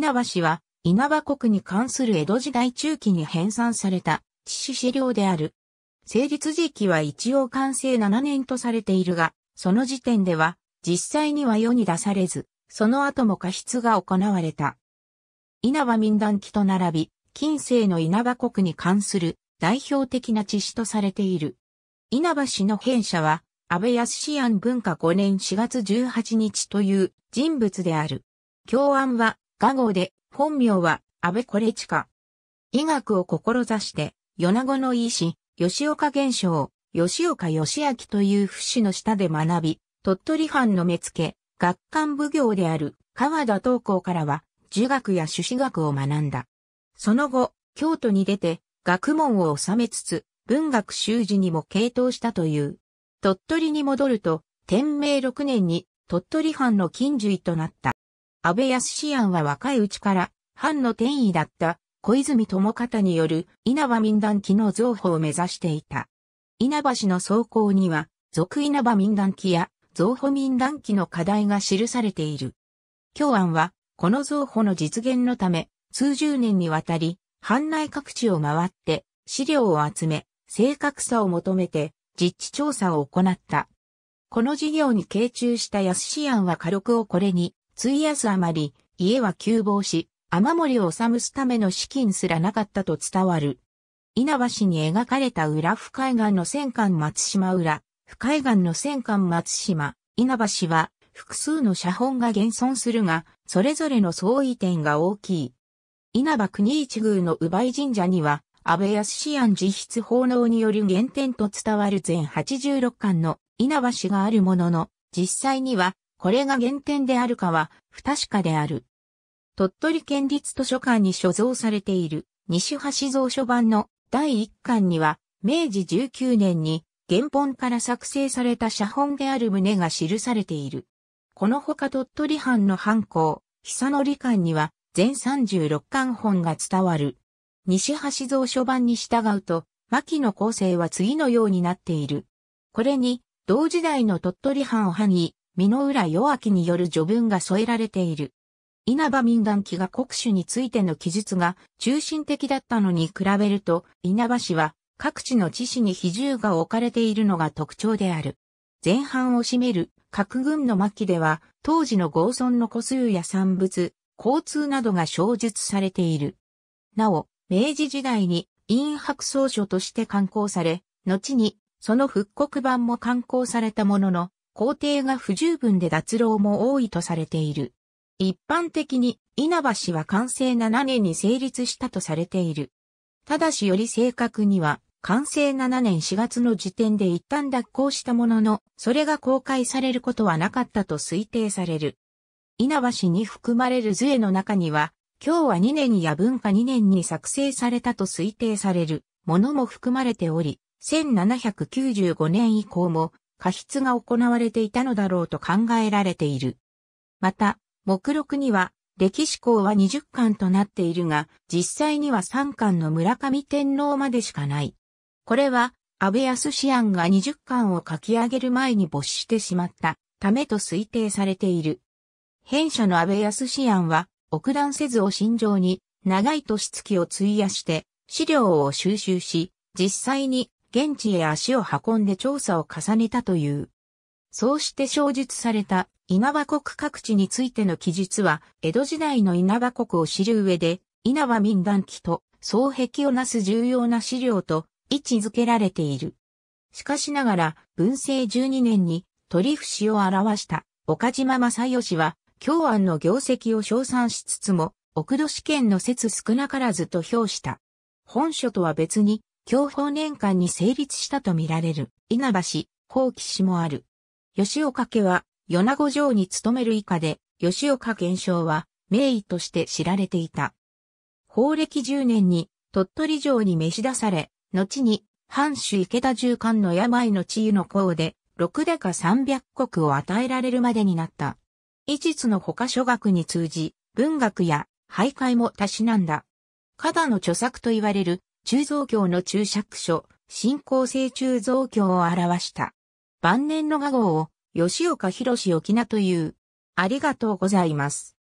稲葉氏は、稲葉国に関する江戸時代中期に編纂された、致死資料である。成立時期は一応完成7年とされているが、その時点では、実際には世に出されず、その後も過失が行われた。稲葉民団記と並び、近世の稲葉国に関する代表的な知史とされている。稲葉氏の編者は、安倍康安文化5年4月18日という人物である。教案は画号で、本名は、安倍コレチカ。医学を志して、米子の医師、吉岡玄章、吉岡義明という不死の下で学び、鳥取藩の目付、学官奉行である川田東校からは、儒学や朱子学を学んだ。その後、京都に出て、学問を収めつつ、文学修字にも傾倒したという。鳥取に戻ると、天明6年に鳥取藩の近獣医となった。安倍康案は若いうちから、藩の転移だった小泉智方による稲葉民団機の増補を目指していた。稲葉氏の草稿には、俗稲葉民団機や増補民団機の課題が記されている。京案は、この増補の実現のため、数十年にわたり、藩内各地を回って、資料を集め、正確さを求めて、実地調査を行った。この事業に傾注した安志案は火力をこれに費やすあまり、家は窮乏し、雨漏りを治すための資金すらなかったと伝わる。稲葉氏に描かれた裏深海岸の戦艦松島裏、深海岸の戦艦松島、稲葉氏は、複数の写本が現存するが、それぞれの相違点が大きい。稲葉国一宮の烏梅神社には、安倍康安自筆奉納による原点と伝わる全86巻の稲葉氏があるものの、実際にはこれが原点であるかは不確かである。鳥取県立図書館に所蔵されている西橋蔵書版の第1巻には、明治19年に原本から作成された写本である旨が記されている。このほか鳥取藩の藩校、久則館には全36巻本が伝わる。西橋蔵書版に従うと、牧の構成は次のようになっている。これに、同時代の鳥取藩を範囲、美濃浦弱きによる序文が添えられている。稲葉民団記が国主についての記述が中心的だったのに比べると、稲葉氏は各地の知事に比重が置かれているのが特徴である。前半を占める各軍の末期では、当時の合村の個数や産物、交通などが小述されている。なお、明治時代に陰白草書として刊行され、後にその復刻版も刊行されたものの、工程が不十分で脱漏も多いとされている。一般的に稲葉氏は完成7年に成立したとされている。ただしより正確には、完成7年4月の時点で一旦脱行したものの、それが公開されることはなかったと推定される。稲葉氏に含まれる図絵の中には、今日は2年や文化2年に作成されたと推定されるものも含まれており、1795年以降も過失が行われていたのだろうと考えられている。また、目録には、歴史校は20巻となっているが、実際には3巻の村上天皇までしかない。これは、安倍康志案が20巻を書き上げる前に没してしまったためと推定されている。編者の安倍康志案は、奥断せずを心情に、長い年月を費やして、資料を収集し、実際に現地へ足を運んで調査を重ねたという。そうして小述された稲葉国各地についての記述は、江戸時代の稲葉国を知る上で、稲葉民団記と双壁をなす重要な資料と位置づけられている。しかしながら、文政12年に鳥伏を表した岡島正義は、京安の業績を称賛しつつも、奥戸試験の説少なからずと評した。本書とは別に、享保年間に成立したとみられる稲葉氏、法貴氏もある。吉岡家は米子城に勤める以下で、吉岡玄章は名医として知られていた。法暦10年に鳥取城に召し出され、後に藩主池田重官の病の治癒の功で、六高三百国を与えられるまでになった。医術の他書学に通じ、文学や徘徊もたしなんだ。ただの著作と言われる中造鏡の注釈書、新興性中造鏡を表した。晩年の画号を、吉岡博沖縄という。ありがとうございます。